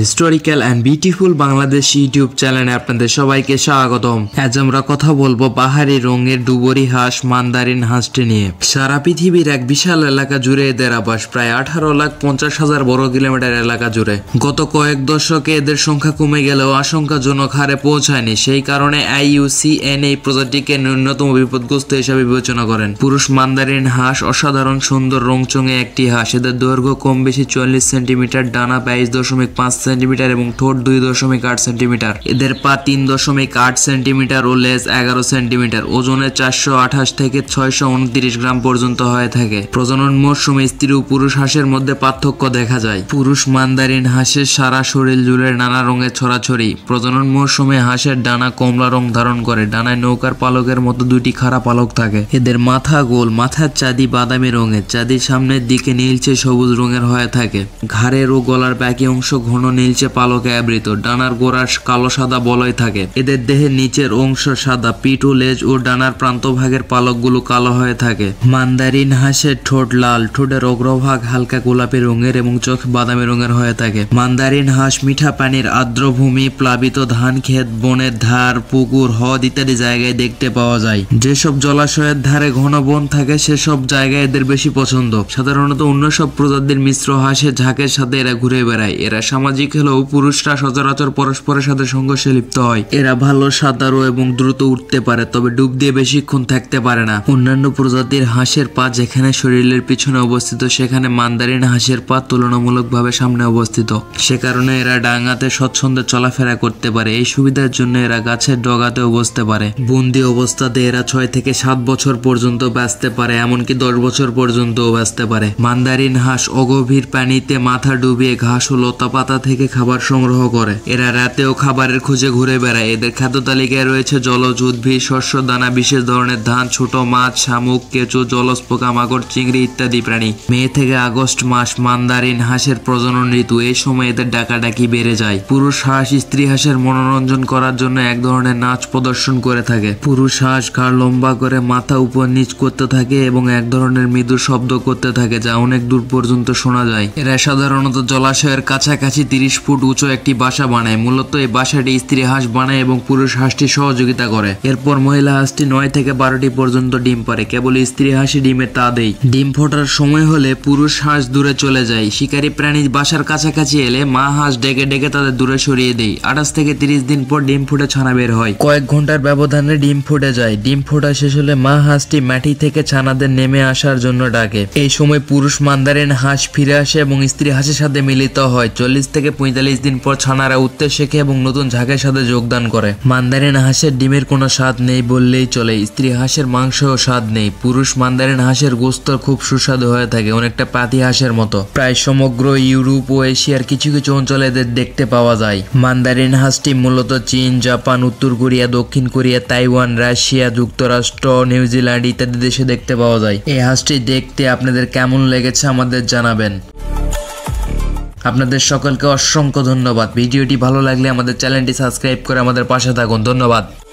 historical and beautiful Bangladesh YouTube চ্যানেলে আপনাদের সবাইকে স্বাগতম আজ আমরা কথা বলবো পাহাড়ি রঙের ডুবরি হাঁস মান্দারিন হাঁসটি নিয়ে সারা পৃথিবীর এক বিশাল এলাকা জুড়ে এদের আবাস প্রায় আঠারো লাখ পঞ্চাশ হাজার বর্গ কিলোমিটার এলাকা জুড়ে গত কয়েক দশকে এদের সংখ্যা কমে গেলেও আশঙ্কাজনক হারে পৌঁছায়নি সেই কারণে আইইউসিএন এই প্রজাতিকে ন্যূনতম বিপদগ্রস্ত হিসাবে বিবেচনা করেন পুরুষ মান্দারিন হাঁস অসাধারণ সুন্দর রংচঙে একটি হাঁস এদের দৈর্ঘ্য কম বেশি চল্লিশ সেন্টিমিটার ডানা বাইশ দশমিক পাঁচ সেন্টিমিটার এবং ঠোঁট দুই দশমিক আট সেন্টিমিটার এদের পা তিন দশমিক আট সেন্টিমিটার ও লেজ এগারো সেন্টিমিটার ওজনে চারশো আঠাশ থেকে ছয়শো উনত্রিশ গ্রাম পর্যন্ত হয়ে থাকে প্রজনন মরশুমে স্ত্রী ও পুরুষ হাঁসের মধ্যে পার্থক্য দেখা যায় পুরুষ মান্দারিন হাঁসের সারা শরীর জুড়ে নানা রঙের ছড়াছড়ি প্রজনন মরশুমে হাঁসের ডানা কমলা রং ধারণ করে ডানায় নৌকার পালকের মতো দুটি খাড়া পালক থাকে এদের মাথা গোল মাথার চাঁদি বাদামি রঙের চাঁদির সামনের দিকে নীলচে সবুজ রঙের হয়ে থাকে ঘাড়ের ও গলার বাকি অংশ ঘন নীলচে পালকে আবৃত ডানার গোড়ার কালো সাদা বলয় থাকে এদের দেহের নিচের অংশ সাদা পিঠ ও লেজ ও ডানার প্রান্তভাগের পালকগুলো কালো হয়ে থাকে মান্দারিন হাঁসের ঠোঁট লাল ঠোঁটের অগ্রভাগ হালকা গোলাপি রঙের এবং চোখ বাদামি রঙের হয়ে থাকে মান্দারিন হাঁস মিঠা পানির আর্দ্রভূমি প্লাবিত ধান ক্ষেত বনের ধার পুকুর হদ ইত্যাদি জায়গায় দেখতে পাওয়া যায় যেসব জলাশয়ের ধারে ঘন বন থাকে সেসব জায়গায় এদের বেশি পছন্দ সাধারণত অন্য সব প্রজাতির মিশ্র হাঁসের ঝাঁকের সাথে এরা ঘুরে বেড়ায় এরা সামাজিক সামাজিক হলেও পুরুষরা সচরাচর পরস্পরের সাথে সংঘর্ষে লিপ্ত হয় এরা ভালো সাঁতারও এবং দ্রুত উঠতে পারে তবে ডুব দিয়ে বেশিক্ষণ থাকতে পারে না অন্যান্য প্রজাতির হাঁসের পা যেখানে শরীরের পিছনে অবস্থিত সেখানে মান্দারিন হাঁসের পা তুলনামূলকভাবে সামনে অবস্থিত সে কারণে এরা ডাঙাতে স্বচ্ছন্দে চলাফেরা করতে পারে এই সুবিধার জন্য এরা গাছের ডগাতেও বসতে পারে বন্দি অবস্থাতে এরা ছয় থেকে সাত বছর পর্যন্ত বাঁচতে পারে এমনকি দশ বছর পর্যন্তও বাঁচতে পারে মান্দারিন হাঁস অগভীর পানিতে মাথা ডুবিয়ে ঘাস ও পাতা থেকে খাবার সংগ্রহ করে এরা রাতেও খাবারের খুঁজে ঘুরে বেড়ায় এদের খাদ্য তালিকায় রয়েছে জলজ উদ্ভিদ শস্য দানা বিশেষ ধরনের ধান ছোট মাছ শামুক কেঁচো জলজ পোকামাকড় চিংড়ি ইত্যাদি প্রাণী মে থেকে আগস্ট মাস মান্দারিন হাঁসের প্রজনন ঋতু এই সময় এদের ডাকাডাকি বেড়ে যায় পুরুষ হাঁস স্ত্রী হাঁসের মনোরঞ্জন করার জন্য এক ধরনের নাচ প্রদর্শন করে থাকে পুরুষ হাঁস ঘাড় লম্বা করে মাথা উপর নিচ করতে থাকে এবং এক ধরনের মৃদু শব্দ করতে থাকে যা অনেক দূর পর্যন্ত শোনা যায় এরা সাধারণত জলাশয়ের কাছাকাছি 30 ফুট উঁচু একটি বাসা বানায় মূলত এই বাসাটি স্ত্রী হাঁস বানায় এবং পুরুষ হাঁসটি সহযোগিতা করে এরপর মহিলা হাঁসটি নয় থেকে বারোটি পর্যন্ত ডিম পারে কেবল স্ত্রী হাঁসি ডিমে তা দেয় ডিম ফোটার সময় হলে পুরুষ হাঁস দূরে চলে যায় শিকারী প্রাণী বাসার কাছাকাছি এলে মা হাঁস ডেকে ডেকে তাদের দূরে সরিয়ে দেয় আঠাশ থেকে তিরিশ দিন পর ডিম ফুটে ছানা বের হয় কয়েক ঘন্টার ব্যবধানে ডিম ফুটে যায় ডিম ফোটা শেষ হলে মা হাঁসটি মাটি থেকে ছানাদের নেমে আসার জন্য ডাকে এই সময় পুরুষ মান্দারিন হাঁস ফিরে আসে এবং স্ত্রী হাঁসের সাথে মিলিত হয় চল্লিশ থেকে থেকে পঁয়তাল্লিশ দিন পর ছানারা উঠতে শেখে এবং নতুন ঝাঁকের সাথে যোগদান করে মান্দারিন হাঁসের ডিমের কোনো স্বাদ নেই বললেই চলে স্ত্রী হাঁসের মাংসও স্বাদ নেই পুরুষ মান্দারিন হাঁসের গোস্ত খুব সুস্বাদু হয়ে থাকে অনেকটা পাতি হাঁসের মতো প্রায় সমগ্র ইউরোপ ও এশিয়ার কিছু কিছু অঞ্চলে এদের দেখতে পাওয়া যায় মান্দারিন হাঁসটি মূলত চীন জাপান উত্তর কোরিয়া দক্ষিণ কোরিয়া তাইওয়ান রাশিয়া যুক্তরাষ্ট্র নিউজিল্যান্ড ইত্যাদি দেশে দেখতে পাওয়া যায় এই হাঁসটি দেখতে আপনাদের কেমন লেগেছে আমাদের জানাবেন আপনাদের সকলকে অসংখ্য ধন্যবাদ ভিডিওটি ভালো লাগলে আমাদের চ্যানেলটি সাবস্ক্রাইব করে আমাদের পাশে থাকুন ধন্যবাদ